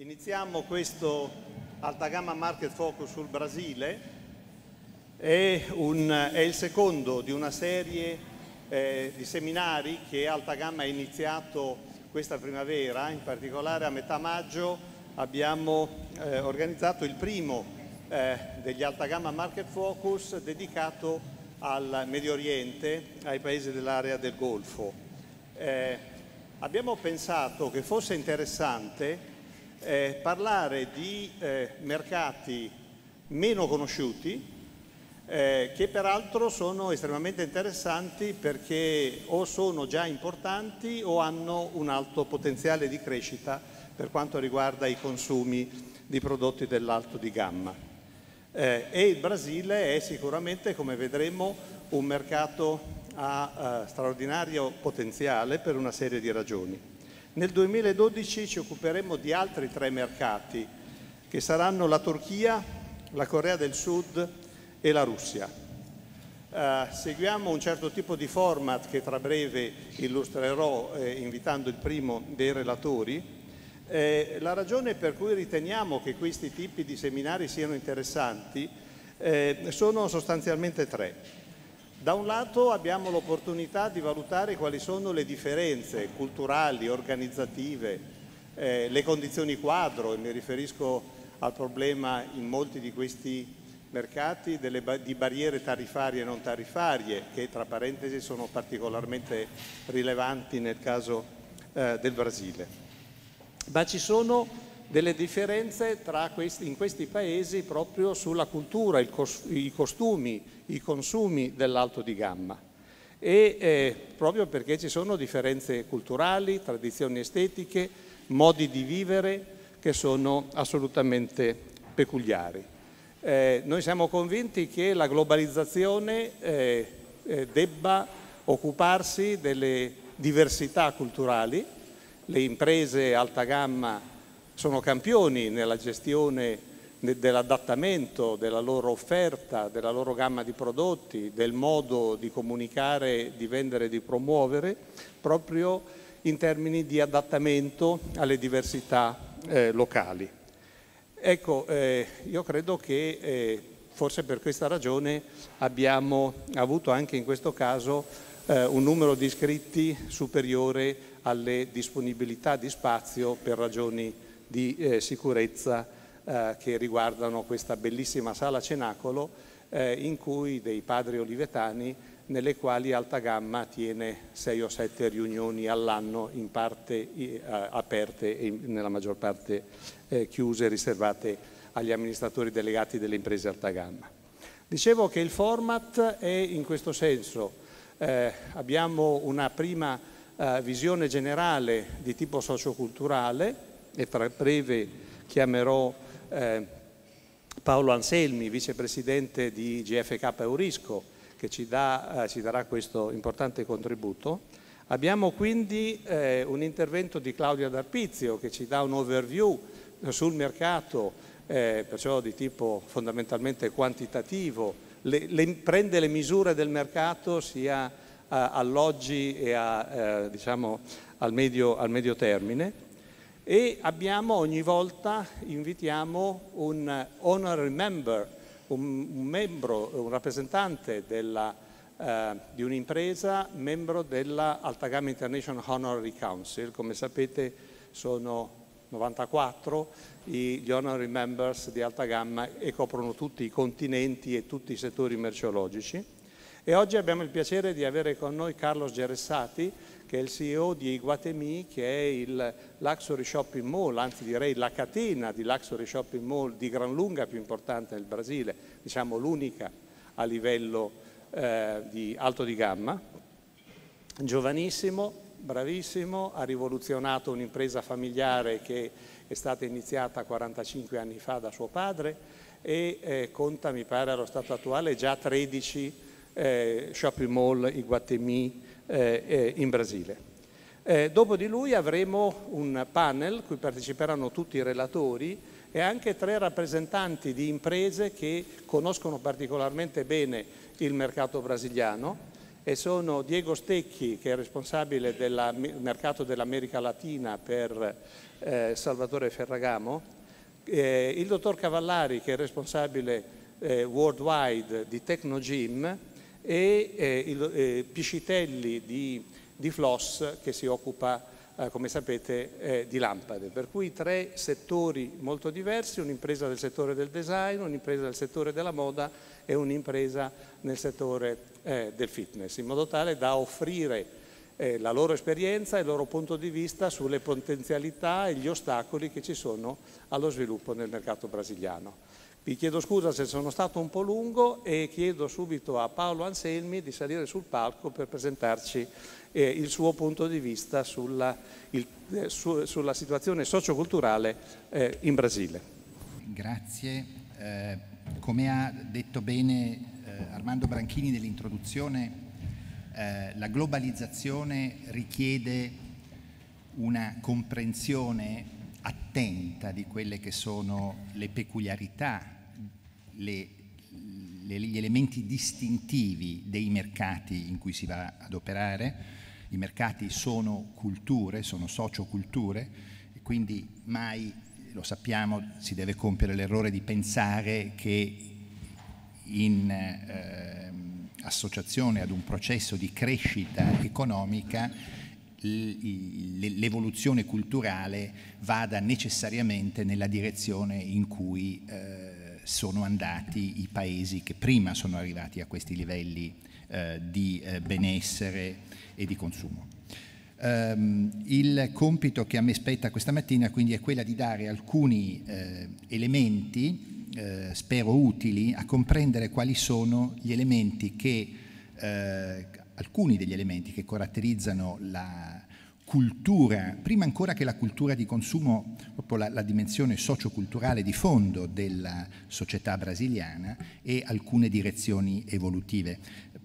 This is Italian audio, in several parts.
Iniziamo questo Alta Gamma Market Focus sul Brasile, è, un, è il secondo di una serie eh, di seminari che Alta Gamma ha iniziato questa primavera, in particolare a metà maggio abbiamo eh, organizzato il primo eh, degli Alta Gamma Market Focus dedicato al Medio Oriente, ai paesi dell'area del Golfo. Eh, abbiamo pensato che fosse interessante eh, parlare di eh, mercati meno conosciuti eh, che peraltro sono estremamente interessanti perché o sono già importanti o hanno un alto potenziale di crescita per quanto riguarda i consumi di prodotti dell'alto di gamma. Eh, e il Brasile è sicuramente, come vedremo, un mercato a, a eh, straordinario potenziale per una serie di ragioni. Nel 2012 ci occuperemo di altri tre mercati che saranno la Turchia, la Corea del Sud e la Russia. Eh, seguiamo un certo tipo di format che tra breve illustrerò eh, invitando il primo dei relatori. Eh, la ragione per cui riteniamo che questi tipi di seminari siano interessanti eh, sono sostanzialmente tre. Da un lato abbiamo l'opportunità di valutare quali sono le differenze culturali, organizzative, eh, le condizioni quadro, e mi riferisco al problema in molti di questi mercati delle, di barriere tarifarie e non tarifarie, che tra parentesi sono particolarmente rilevanti nel caso eh, del Brasile. Ma ci sono delle differenze questi, in questi paesi proprio sulla cultura, cos, i costumi, i consumi dell'alto di gamma. E eh, proprio perché ci sono differenze culturali, tradizioni estetiche, modi di vivere che sono assolutamente peculiari. Eh, noi siamo convinti che la globalizzazione eh, eh debba occuparsi delle diversità culturali, le imprese alta gamma sono campioni nella gestione dell'adattamento, della loro offerta, della loro gamma di prodotti, del modo di comunicare, di vendere, e di promuovere, proprio in termini di adattamento alle diversità eh, locali. Ecco, eh, io credo che eh, forse per questa ragione abbiamo avuto anche in questo caso eh, un numero di iscritti superiore alle disponibilità di spazio per ragioni di eh, sicurezza eh, che riguardano questa bellissima sala cenacolo eh, in cui dei padri olivetani nelle quali Alta Gamma tiene sei o sette riunioni all'anno in parte eh, aperte e nella maggior parte eh, chiuse, riservate agli amministratori delegati delle imprese Alta Gamma. Dicevo che il format è in questo senso, eh, abbiamo una prima eh, visione generale di tipo socioculturale e tra breve chiamerò eh, Paolo Anselmi, vicepresidente di GFK Eurisco, che ci, dà, eh, ci darà questo importante contributo. Abbiamo quindi eh, un intervento di Claudia D'Arpizio che ci dà un overview sul mercato, eh, perciò di tipo fondamentalmente quantitativo, le, le, prende le misure del mercato sia eh, all'oggi e a, eh, diciamo, al, medio, al medio termine e abbiamo ogni volta, invitiamo un honorary member, un, un membro, un rappresentante della, eh, di un'impresa, membro della Altagama International Honorary Council. Come sapete sono 94 gli honorary members di alta gamma e coprono tutti i continenti e tutti i settori merceologici. E oggi abbiamo il piacere di avere con noi Carlos Geressati, che è il CEO di Iguatemi, che è il Luxury Shopping Mall, anzi direi la catena di Luxury Shopping Mall di gran lunga più importante nel Brasile, diciamo l'unica a livello eh, di alto di gamma. Giovanissimo, bravissimo, ha rivoluzionato un'impresa familiare che è stata iniziata 45 anni fa da suo padre e eh, conta, mi pare, allo stato attuale già 13 eh, shopping mall, i Guatemi, eh, eh, in Brasile. Eh, dopo di lui avremo un panel cui parteciperanno tutti i relatori e anche tre rappresentanti di imprese che conoscono particolarmente bene il mercato brasiliano e sono Diego Stecchi che è responsabile del mercato dell'America Latina per eh, Salvatore Ferragamo, eh, il dottor Cavallari che è responsabile eh, worldwide di Tecnogym e eh, il, eh, Piscitelli di, di, Floss che si occupa eh, come sapete eh, di lampade, per cui tre settori molto diversi, un'impresa del settore del design, un'impresa del settore della moda e un'impresa nel settore eh, del fitness, in modo tale da offrire la loro esperienza e il loro punto di vista sulle potenzialità e gli ostacoli che ci sono allo sviluppo nel mercato brasiliano. Vi chiedo scusa se sono stato un po' lungo e chiedo subito a Paolo Anselmi di salire sul palco per presentarci eh, il suo punto di vista sulla, il, eh, su, sulla situazione socioculturale eh, in Brasile. Grazie. Eh, come ha detto bene eh, Armando Branchini nell'introduzione, eh, la globalizzazione richiede una comprensione attenta di quelle che sono le peculiarità, le, le, gli elementi distintivi dei mercati in cui si va ad operare. I mercati sono culture, sono socioculture, e quindi mai, lo sappiamo, si deve compiere l'errore di pensare che in eh, associazione ad un processo di crescita economica l'evoluzione culturale vada necessariamente nella direzione in cui eh, sono andati i paesi che prima sono arrivati a questi livelli eh, di eh, benessere e di consumo. Um, il compito che a me spetta questa mattina quindi è quello di dare alcuni elementi, spero utili, a comprendere quali sono gli elementi che alcuni degli elementi che caratterizzano la cultura, prima ancora che la cultura di consumo, proprio la, la dimensione socioculturale di fondo della società brasiliana e alcune direzioni evolutive.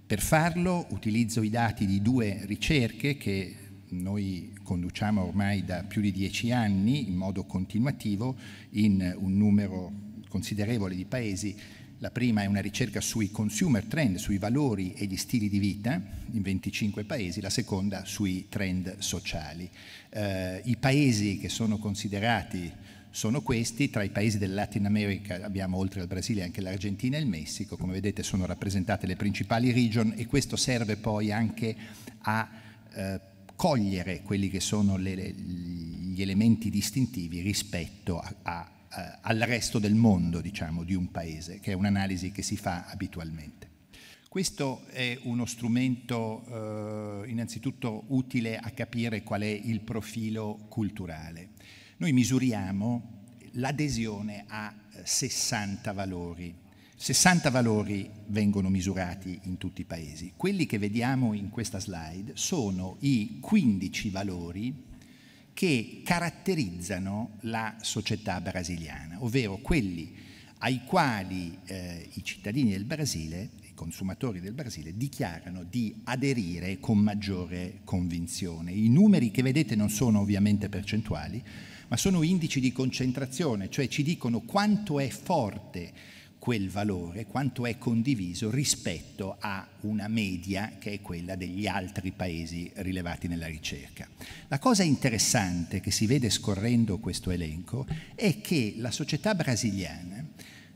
Per farlo utilizzo i dati di due ricerche che noi conduciamo ormai da più di dieci anni in modo continuativo in un numero considerevole di paesi la prima è una ricerca sui consumer trend, sui valori e gli stili di vita in 25 paesi, la seconda sui trend sociali. Eh, I paesi che sono considerati sono questi, tra i paesi del Latin America abbiamo oltre al Brasile anche l'Argentina e il Messico, come vedete sono rappresentate le principali region e questo serve poi anche a eh, cogliere quelli che sono le, gli elementi distintivi rispetto a eh, al resto del mondo, diciamo, di un paese, che è un'analisi che si fa abitualmente. Questo è uno strumento eh, innanzitutto utile a capire qual è il profilo culturale. Noi misuriamo l'adesione a 60 valori. 60 valori vengono misurati in tutti i paesi. Quelli che vediamo in questa slide sono i 15 valori che caratterizzano la società brasiliana, ovvero quelli ai quali eh, i cittadini del Brasile, i consumatori del Brasile, dichiarano di aderire con maggiore convinzione. I numeri che vedete non sono ovviamente percentuali, ma sono indici di concentrazione, cioè ci dicono quanto è forte quel valore, quanto è condiviso rispetto a una media che è quella degli altri paesi rilevati nella ricerca. La cosa interessante che si vede scorrendo questo elenco è che la società brasiliana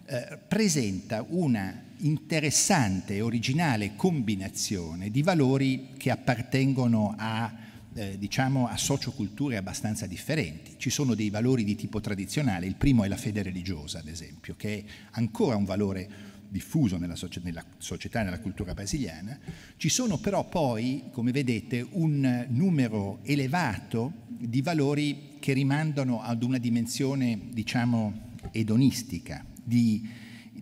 eh, presenta una interessante e originale combinazione di valori che appartengono a eh, diciamo, a socioculture abbastanza differenti. Ci sono dei valori di tipo tradizionale, il primo è la fede religiosa, ad esempio, che è ancora un valore diffuso nella, socia nella società e nella cultura brasiliana. Ci sono però poi, come vedete, un numero elevato di valori che rimandano ad una dimensione, diciamo, edonistica, di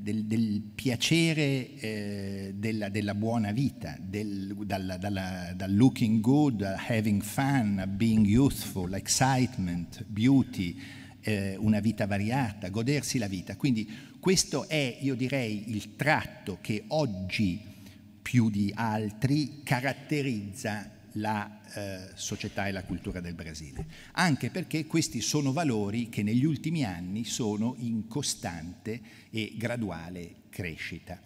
del, del piacere eh, della, della, buona vita, del, dalla, dalla, dal looking good, having fun, being youthful, excitement, beauty, eh, una vita variata, godersi la vita. Quindi questo è, io direi, il tratto che oggi più di altri caratterizza la eh, società e la cultura del Brasile, anche perché questi sono valori che negli ultimi anni sono in costante e graduale crescita.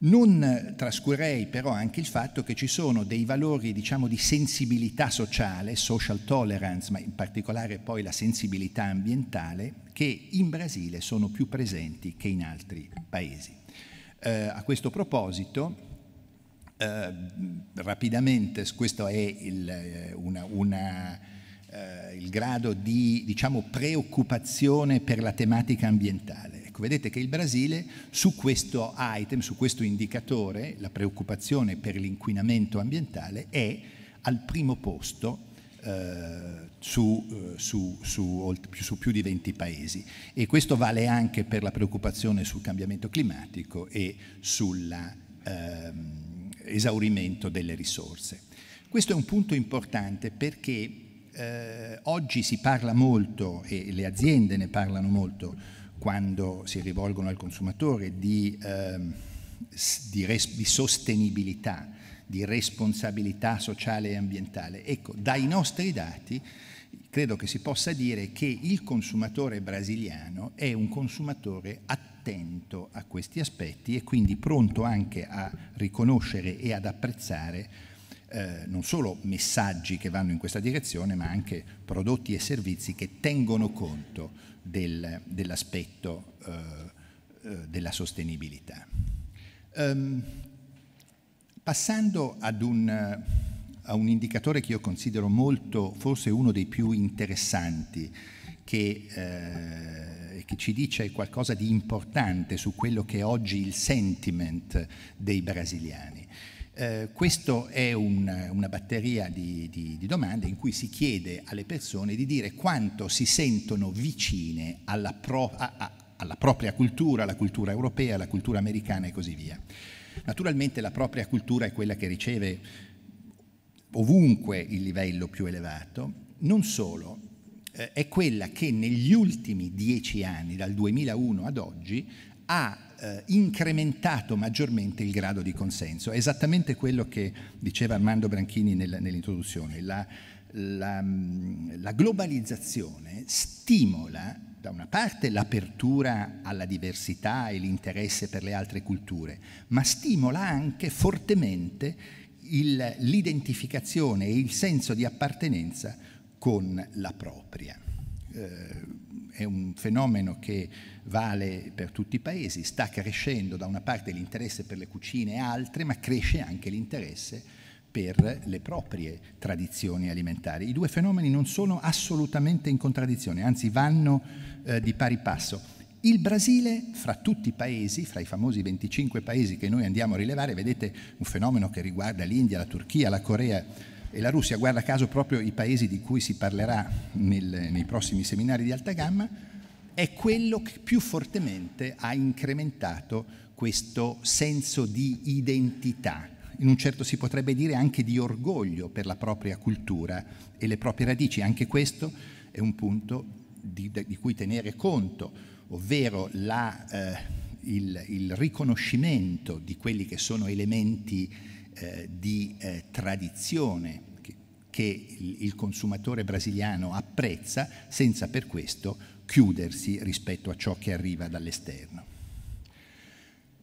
Non trascurerei però anche il fatto che ci sono dei valori diciamo, di sensibilità sociale, social tolerance, ma in particolare poi la sensibilità ambientale, che in Brasile sono più presenti che in altri paesi. Eh, a questo proposito Ehm, rapidamente, questo è il, eh, una, una, eh, il grado di diciamo, preoccupazione per la tematica ambientale. Ecco, vedete che il Brasile su questo item, su questo indicatore, la preoccupazione per l'inquinamento ambientale è al primo posto eh, su, eh, su, su, su, più di 20 paesi e questo vale anche per la preoccupazione sul cambiamento climatico e sulla ehm, esaurimento delle risorse. Questo è un punto importante perché eh, oggi si parla molto, e le aziende ne parlano molto quando si rivolgono al consumatore, di, eh, di, di sostenibilità, di responsabilità sociale e ambientale. Ecco, dai nostri dati credo che si possa dire che il consumatore brasiliano è un consumatore attivo attento a questi aspetti e quindi pronto anche a riconoscere e ad apprezzare eh, non solo messaggi che vanno in questa direzione, ma anche prodotti e servizi che tengono conto del, dell'aspetto eh, eh della sostenibilità. Um, passando ad un, a un indicatore che io considero molto, forse uno dei più interessanti, che eh, eh, che ci dice qualcosa di importante su quello che è oggi il sentiment dei brasiliani. Eh, questa è un, una batteria di, di, di domande in cui si chiede alle persone di dire quanto si sentono vicine alla, pro, a, a, alla propria cultura, alla cultura europea, alla cultura americana e così via. Naturalmente la propria cultura è quella che riceve ovunque il livello più elevato, non solo, eh, è quella che negli ultimi dieci anni, dal 2001 ad oggi, ha eh, incrementato maggiormente il grado di consenso. È esattamente quello che diceva Armando Branchini nel, nell'introduzione. La, la, mm, la globalizzazione stimola da una parte l'apertura alla diversità e l'interesse per le altre culture, ma stimola anche fortemente l'identificazione e il senso di appartenenza con la propria. Eh, è un fenomeno che vale per tutti i paesi, sta crescendo da una parte l'interesse per le cucine e altre, ma cresce anche l'interesse per le proprie tradizioni alimentari. I due fenomeni non sono assolutamente in contraddizione, anzi vanno eh, di pari passo. Il Brasile, fra tutti i paesi, fra i famosi 25 paesi che noi andiamo a rilevare, vedete un fenomeno che riguarda l'India, la Turchia, la Corea, e la Russia, guarda caso proprio i paesi di cui si parlerà nel, nei prossimi seminari di alta gamma, è quello che più fortemente ha incrementato questo senso di identità, in un certo si potrebbe dire anche di orgoglio per la propria cultura e le proprie radici. Anche questo è un punto di, di cui tenere conto, ovvero la, eh, il, il riconoscimento di quelli che sono elementi eh, di eh, tradizione che, che il, il consumatore brasiliano apprezza senza per questo chiudersi rispetto a ciò che arriva dall'esterno.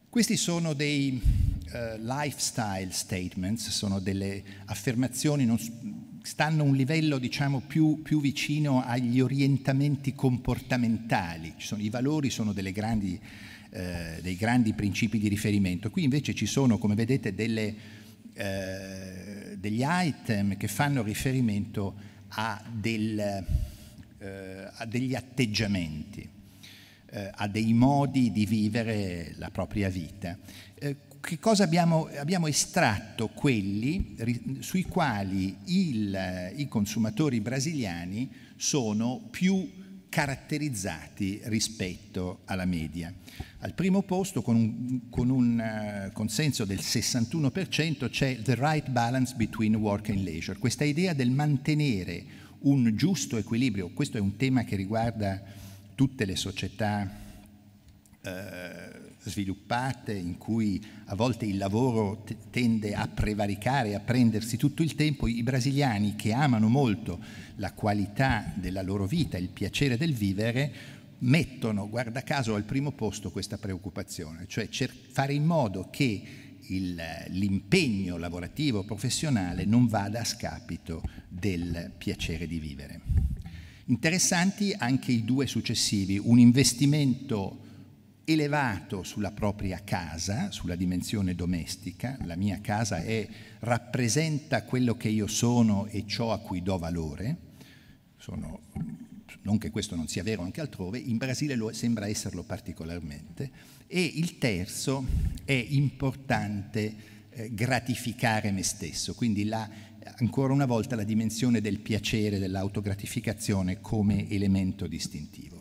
Questi sono dei uh, lifestyle statements, sono delle affermazioni, non, stanno a un livello diciamo, più, più, vicino agli orientamenti comportamentali. Sono, I valori sono grandi, eh, dei grandi principi di riferimento. Qui invece ci sono, come vedete, delle eh, degli item che fanno riferimento a, del, eh, a degli atteggiamenti, eh, a dei modi di vivere la propria vita. Eh, che cosa abbiamo, abbiamo estratto quelli ri, sui quali il, i consumatori brasiliani sono più caratterizzati rispetto alla media. Al primo posto, con un, con un uh, consenso del 61%, c'è the right balance between work and leisure, questa idea del mantenere un giusto equilibrio, questo è un tema che riguarda tutte le società eh, sviluppate in cui a volte il lavoro tende a prevaricare, a prendersi tutto il tempo, i brasiliani che amano molto la qualità della loro vita, il piacere del vivere, mettono, guarda caso, al primo posto questa preoccupazione, cioè fare in modo che l'impegno lavorativo professionale non vada a scapito del piacere di vivere. Interessanti anche i due successivi, un investimento elevato sulla propria casa, sulla dimensione domestica, la mia casa è, rappresenta quello che io sono e ciò a cui do valore, sono, non che questo non sia vero anche altrove, in Brasile lo, sembra esserlo particolarmente, e il terzo è importante eh, gratificare me stesso, quindi la, ancora una volta la dimensione del piacere, dell'autogratificazione come elemento distintivo.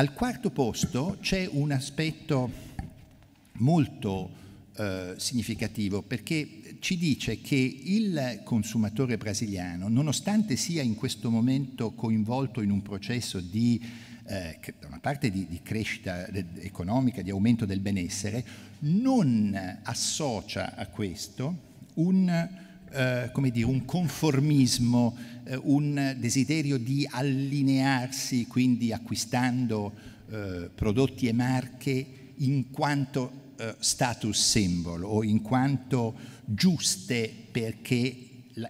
Al quarto posto c'è un aspetto molto eh, significativo perché ci dice che il consumatore brasiliano, nonostante sia in questo momento coinvolto in un processo di eh, da una parte di, di, crescita economica, di aumento del benessere, non associa a questo un, eh, dire, un conformismo eh, un desiderio di allinearsi, quindi acquistando eh, prodotti e marche in quanto eh, status symbol o in quanto giuste perché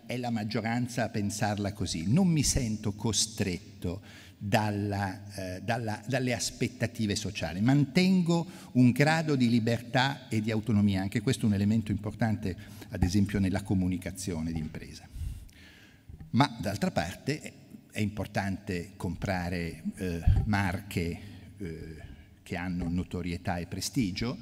è la maggioranza a pensarla così. Non mi sento costretto dalla, eh, dalla, dalle aspettative sociali, mantengo un grado di libertà e di autonomia, anche questo è un elemento importante ad esempio nella comunicazione d'impresa. Ma d'altra parte eh, è importante comprare eh, marche eh, che hanno notorietà e prestigio,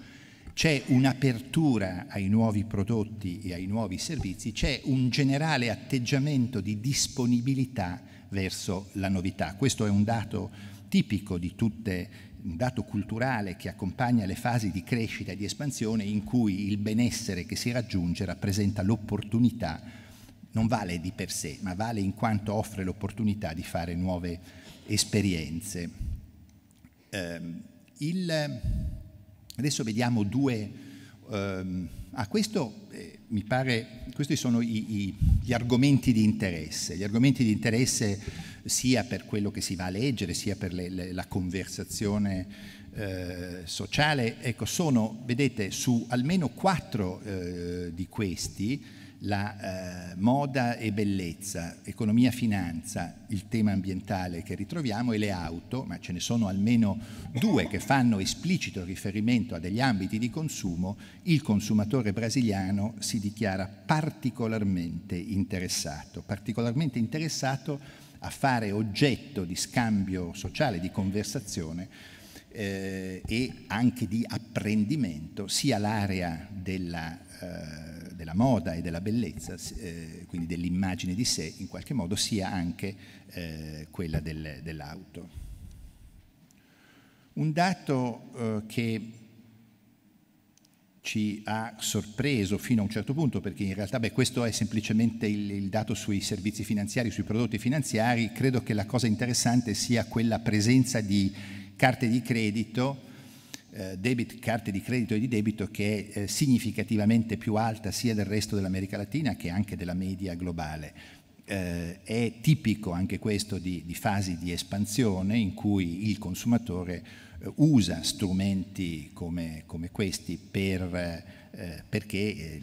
c'è un'apertura ai nuovi prodotti e ai nuovi servizi, c'è un generale atteggiamento di disponibilità verso la novità. Questo è un dato tipico di tutte un dato culturale che accompagna le fasi di crescita e di espansione in cui il benessere che si raggiunge rappresenta l'opportunità non vale di per sé, ma vale in quanto offre l'opportunità di fare nuove esperienze. Eh, il, adesso vediamo due... Eh, ah, questo eh, mi pare, questi sono i, i, gli argomenti di interesse, gli argomenti di interesse sia per quello che si va a leggere, sia per le, le, la conversazione eh, sociale, ecco, sono, vedete, su almeno quattro eh, di questi la eh, moda e bellezza, economia e finanza, il tema ambientale che ritroviamo e le auto, ma ce ne sono almeno due che fanno esplicito riferimento a degli ambiti di consumo, il consumatore brasiliano si dichiara particolarmente interessato, particolarmente interessato a fare oggetto di scambio sociale, di conversazione eh, e anche di apprendimento, sia l'area della, eh, della moda e della bellezza, eh, quindi dell'immagine di sé in qualche modo, sia anche eh, quella del, dell'auto. Un dato eh, che ci ha sorpreso fino a un certo punto, perché in realtà beh, questo è semplicemente il, il, dato sui servizi finanziari, sui prodotti finanziari, credo che la cosa interessante sia quella presenza di carte di credito, eh, debit, carte di credito e di debito che è eh, significativamente più alta sia del resto dell'America Latina che anche della media globale. Eh, è tipico anche questo di, di, fasi di espansione in cui il consumatore eh, usa strumenti come, come questi per, eh, perché eh,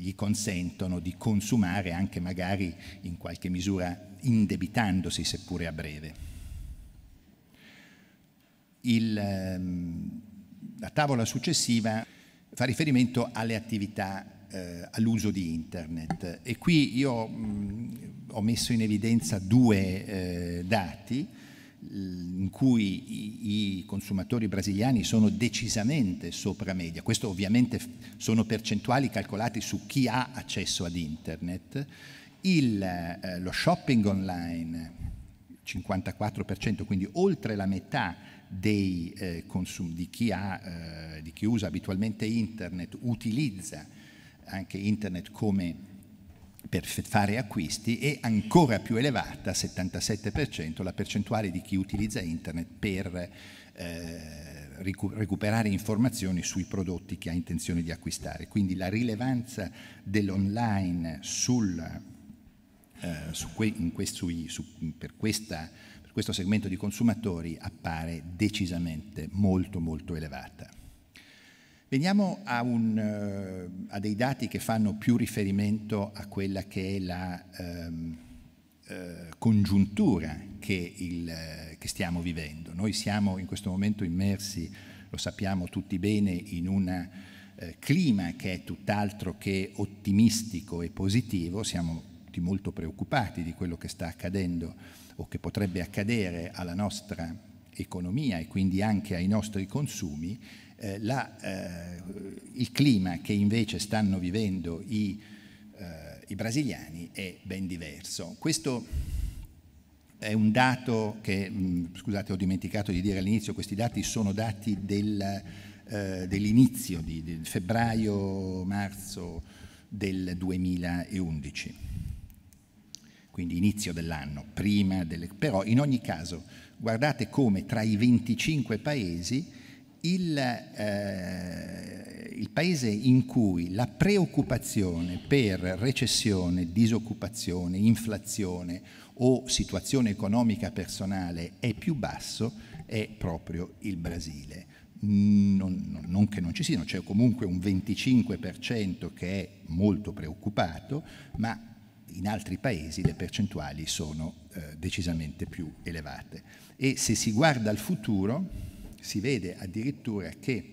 gli consentono di consumare anche magari in qualche misura indebitandosi seppure a breve. Il, ehm, la tavola successiva fa riferimento alle attività, eh, all'uso di internet e qui io mh, mm, ho messo in evidenza due eh, dati in cui i, consumatori brasiliani sono decisamente sopra media. Questo ovviamente sono percentuali calcolati su chi ha accesso ad internet. Il, eh, lo shopping online, 54%, quindi oltre la metà dei, eh, consum- di, chi ha, eh, di chi usa abitualmente internet, utilizza anche internet come per fare acquisti e ancora più elevata, 77%, la percentuale di chi utilizza internet per eh, ricu- recuperare informazioni sui prodotti che ha intenzione di acquistare. Quindi la rilevanza dell'online sul, eh, su que- que- sui, su- per questa questo segmento di consumatori appare decisamente molto molto elevata. Veniamo a, un, eh, a dei dati che fanno più riferimento a quella che è la ehm, eh, congiuntura che, il, eh, che stiamo vivendo. Noi siamo in questo momento immersi, lo sappiamo tutti bene, in un eh, clima che è tutt'altro che ottimistico e positivo, siamo tutti molto preoccupati di quello che sta accadendo o che potrebbe accadere alla nostra economia e quindi anche ai nostri consumi, eh, la, eh, il clima che invece stanno vivendo i, eh, i brasiliani è ben diverso. Questo è un dato che, mh, scusate ho dimenticato di dire all'inizio, questi dati sono dati del, eh, dell'inizio di, del febbraio-marzo del 2011 quindi inizio dell'anno, prima delle... però in ogni caso guardate come tra i 25 paesi il, eh, il paese in cui la preoccupazione per recessione, disoccupazione, inflazione o situazione economica personale è più basso è proprio il Brasile. Non, non, che non ci siano, c'è comunque un 25% che è molto preoccupato, ma in altri paesi le percentuali sono eh, decisamente più elevate. E se si guarda al futuro si vede addirittura che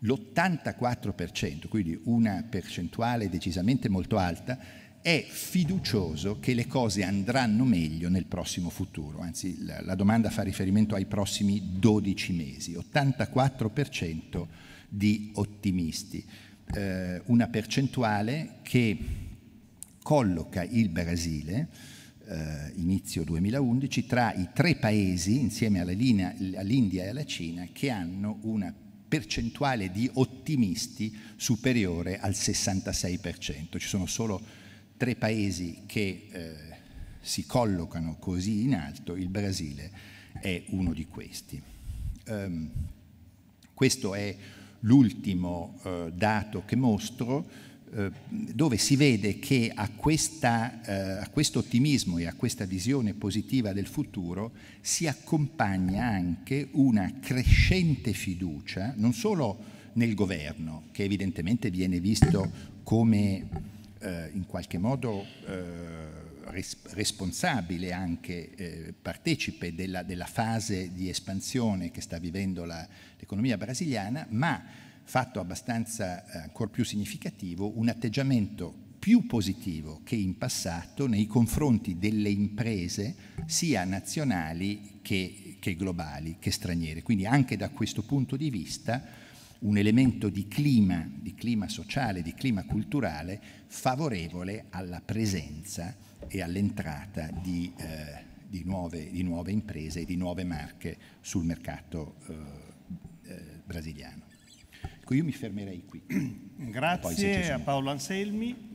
l'84%, quindi una percentuale decisamente molto alta, è fiducioso che le cose andranno meglio nel prossimo futuro, anzi la, la domanda fa riferimento ai prossimi 12 mesi, 84% di ottimisti, eh, una percentuale che colloca il Brasile, eh, inizio 2011, tra i tre paesi, insieme all'India e alla Cina, che hanno una percentuale di ottimisti superiore al 66%. Ci sono solo tre paesi che eh, si collocano così in alto, il Brasile è uno di questi. Um, questo è l'ultimo eh, dato che mostro eh, dove si vede che a, questa, eh, a questo ottimismo e a questa visione positiva del futuro si accompagna anche una crescente fiducia, non solo nel governo, che evidentemente viene visto come eh, in qualche modo eh, responsabile anche, eh, partecipe della, della, fase di espansione che sta vivendo la, l'economia brasiliana, ma fatto abbastanza eh, ancora più significativo un atteggiamento più positivo che in passato nei confronti delle imprese sia nazionali che, che, globali, che straniere. Quindi anche da questo punto di vista un elemento di clima, di clima sociale, di clima culturale favorevole alla presenza e all'entrata di, eh, di, nuove, di nuove, imprese e di nuove marche sul mercato eh, eh, brasiliano. Ecco, io mi fermerei qui. Grazie a Paolo Anselmi.